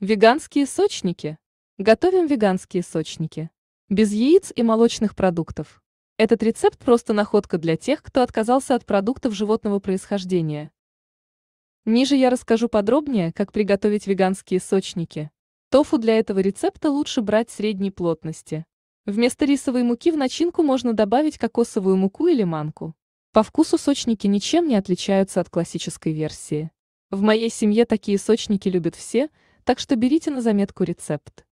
Веганские сочники. Готовим веганские сочники. Без яиц и молочных продуктов. Этот рецепт просто находка для тех, кто отказался от продуктов животного происхождения. Ниже я расскажу подробнее, как приготовить веганские сочники. Тофу для этого рецепта лучше брать средней плотности. Вместо рисовой муки в начинку можно добавить кокосовую муку или манку. По вкусу сочники ничем не отличаются от классической версии. В моей семье такие сочники любят все – так что берите на заметку рецепт.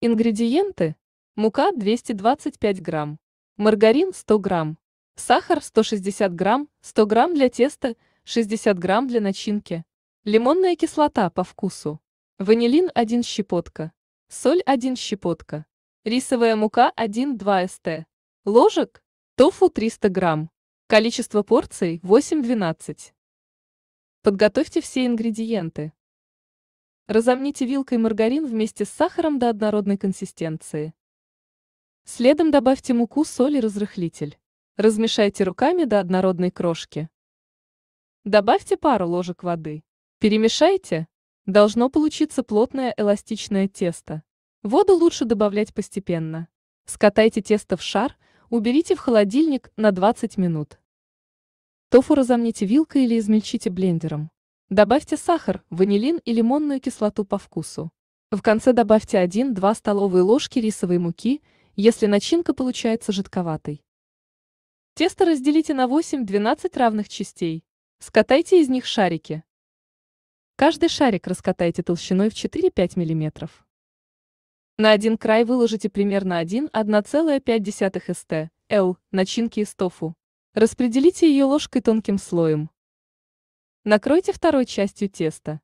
Ингредиенты. Мука 225 грамм, маргарин 100 грамм, сахар 160 грамм, 100 грамм для теста, 60 грамм для начинки, лимонная кислота по вкусу, ванилин 1 щепотка, соль 1 щепотка, рисовая мука 1-2 ст, ложек, тофу 300 грамм, количество порций 8-12. Подготовьте все ингредиенты. Разомните вилкой маргарин вместе с сахаром до однородной консистенции. Следом добавьте муку, соль и разрыхлитель. Размешайте руками до однородной крошки. Добавьте пару ложек воды. Перемешайте. Должно получиться плотное эластичное тесто. Воду лучше добавлять постепенно. Скатайте тесто в шар, уберите в холодильник на 20 минут. Тофу разомните вилкой или измельчите блендером. Добавьте сахар, ванилин и лимонную кислоту по вкусу. В конце добавьте 1-2 столовые ложки рисовой муки, если начинка получается жидковатой. Тесто разделите на 8-12 равных частей. Скатайте из них шарики. Каждый шарик раскатайте толщиной в 4-5 мм. На один край выложите примерно 1,1,5 ст. Л начинки из тофу. Распределите ее ложкой тонким слоем. Накройте второй частью теста.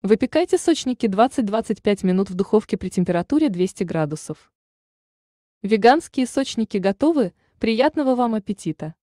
Выпекайте сочники 20-25 минут в духовке при температуре 200 градусов. Веганские сочники готовы, приятного вам аппетита!